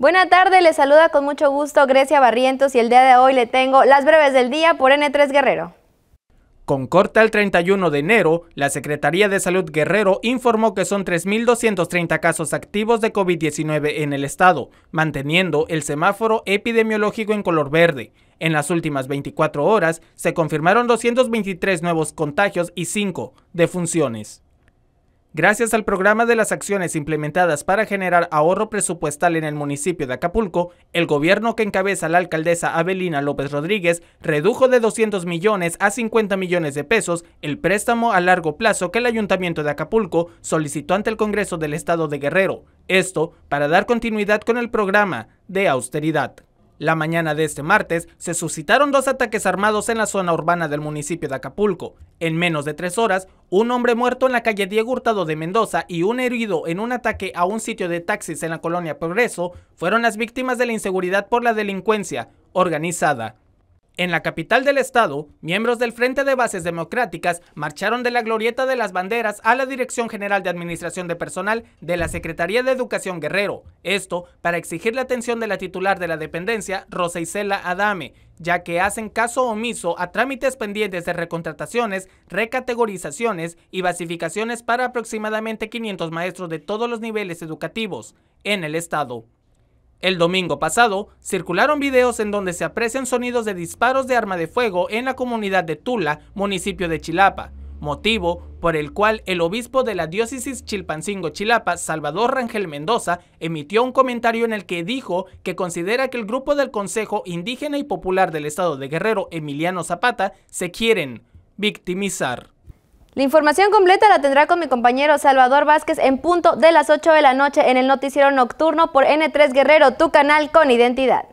Buenas tardes, les saluda con mucho gusto Grecia Barrientos y el día de hoy le tengo las breves del día por N3 Guerrero. Con corte al 31 de enero, la Secretaría de Salud Guerrero informó que son 3.230 casos activos de COVID-19 en el estado, manteniendo el semáforo epidemiológico en color verde. En las últimas 24 horas se confirmaron 223 nuevos contagios y 5 defunciones. Gracias al programa de las acciones implementadas para generar ahorro presupuestal en el municipio de Acapulco, el gobierno que encabeza la alcaldesa Abelina López Rodríguez redujo de 200 millones a 50 millones de pesos el préstamo a largo plazo que el ayuntamiento de Acapulco solicitó ante el Congreso del Estado de Guerrero, esto para dar continuidad con el programa de austeridad. La mañana de este martes se suscitaron dos ataques armados en la zona urbana del municipio de Acapulco. En menos de tres horas, un hombre muerto en la calle Diego Hurtado de Mendoza y un herido en un ataque a un sitio de taxis en la colonia Progreso fueron las víctimas de la inseguridad por la delincuencia organizada. En la capital del estado, miembros del Frente de Bases Democráticas marcharon de la glorieta de las banderas a la Dirección General de Administración de Personal de la Secretaría de Educación Guerrero, esto para exigir la atención de la titular de la dependencia, Rosa Isela Adame, ya que hacen caso omiso a trámites pendientes de recontrataciones, recategorizaciones y basificaciones para aproximadamente 500 maestros de todos los niveles educativos en el estado. El domingo pasado, circularon videos en donde se aprecian sonidos de disparos de arma de fuego en la comunidad de Tula, municipio de Chilapa, motivo por el cual el obispo de la diócesis Chilpancingo-Chilapa, Salvador Rangel Mendoza, emitió un comentario en el que dijo que considera que el grupo del Consejo Indígena y Popular del Estado de Guerrero, Emiliano Zapata, se quieren victimizar. La información completa la tendrá con mi compañero Salvador Vázquez en punto de las 8 de la noche en el noticiero nocturno por N3 Guerrero, tu canal con identidad.